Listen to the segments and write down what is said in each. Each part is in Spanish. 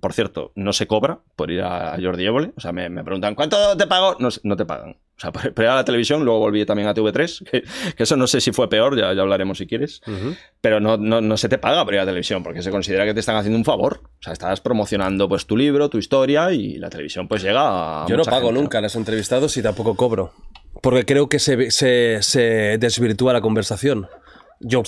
Por cierto, no se cobra por ir a Jordi Évole. O sea, me, preguntan, ¿cuánto te pago? No, te pagan. O sea, primero a la televisión, luego volví también a TV3, que, eso no sé si fue peor, ya, ya hablaremos si quieres. Pero no, no, se te paga por a la televisión, porque se considera que te están haciendo un favor. O sea, estás promocionando pues tu libro, tu historia, y la televisión pues llega a. Yo no pago nunca a los entrevistados y tampoco cobro. Porque creo que se, se desvirtúa la conversación. Yo,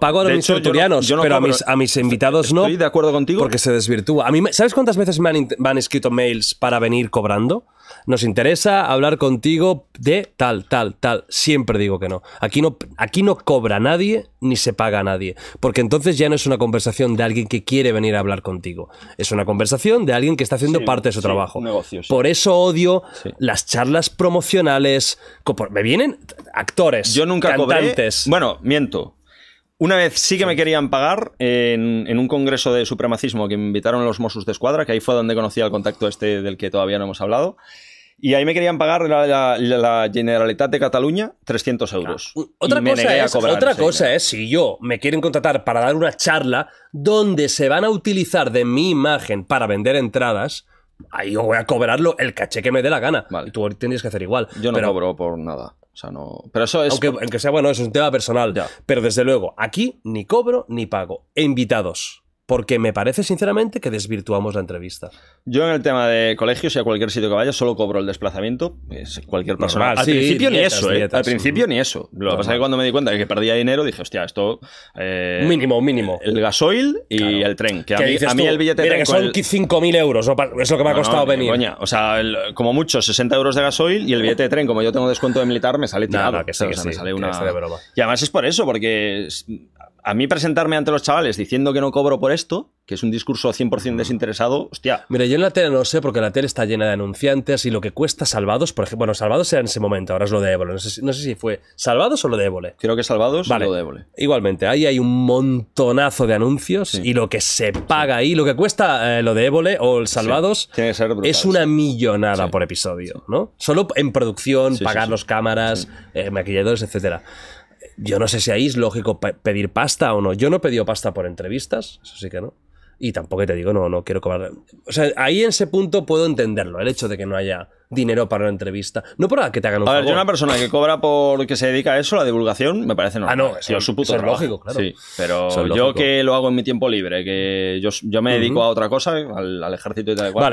pago a los mis pero a, mis, invitados no. Estoy de acuerdo contigo. Porque se desvirtúa. A mí, ¿Sabes cuántas veces me han escrito mails para venir cobrando? nos interesa hablar contigo de tal, tal, tal. Siempre digo que no. Aquí no, aquí no cobra nadie ni se paga a nadie. Porque entonces ya no es una conversación de alguien que quiere venir a hablar contigo. Es una conversación de alguien que está haciendo parte de su trabajo. Por eso odio las charlas promocionales. Me vienen actores. Yo nunca cantantes. Bueno, miento. Una vez sí que me querían pagar en, en, un congreso de supremacismo que me invitaron los Mossos de Escuadra, que ahí fue donde conocí al contacto este del que todavía no hemos hablado. Y ahí me querían pagar la, Generalitat de Cataluña 300 euros. Otra cosa, es, otra cosa es si yo me quieren contratar para dar una charla donde se van a utilizar de mi imagen para vender entradas, ahí yo voy a cobrarlo el caché que me dé la gana. Tú tienes que hacer igual. Yo no cobro por nada. sea, no. Pero eso es. Aunque, sea bueno, es un tema personal. Ya. Pero desde luego, aquí ni cobro ni pago. E invitados porque me parece sinceramente que desvirtuamos la entrevista. Yo en el tema de colegios y a cualquier sitio que vaya solo cobro el desplazamiento, cualquier persona. al principio ni eso, ¿eh? al principio ni eso. Lo que pasa es que cuando me di cuenta de que perdía dinero dije, hostia, esto... Eh, mínimo, mínimo. El gasoil y el tren. Que a mí, el billete de tren... que son 5.000 euros, es lo que me ha costado venir. Coña. O sea, como mucho, 60 euros de gasoil y el billete de tren, como yo tengo descuento de militar, me sale tirado. Nada, que sí, me sale una... Y además es por eso, porque a mí presentarme ante los chavales diciendo que no cobro por esto, que es un discurso 100% desinteresado, hostia. Mira, yo en la tele no sé, porque la tele está llena de anunciantes y lo que cuesta Salvados, por ejemplo, bueno, Salvados era en ese momento, ahora es lo de Évole. No sé, si, fue Salvados o lo de Évole. Creo que Salvados vale. o lo de Évole. Igualmente, ahí hay un montonazo de anuncios y lo que se paga ahí, lo que cuesta eh, lo de Évole o el Salvados, es una millonada por episodio, ¿no? Solo en producción, pagar los cámaras, eh, maquilladores, etcétera yo no sé si ahí es lógico pedir pasta o no. Yo no he pedido pasta por entrevistas, eso sí que no. Y tampoco te digo, no, no quiero cobrar. O sea, ahí en ese punto puedo entenderlo, el hecho de que no haya dinero para una entrevista. No para que te hagan un A ver, yo una persona que cobra por que se dedica a eso, la divulgación, me parece normal. Ah, no, eso, es lógico, claro. Sí, pero yo que lo hago en mi tiempo libre, que yo, me dedico a otra cosa, al, ejército y tal y cual. Vale.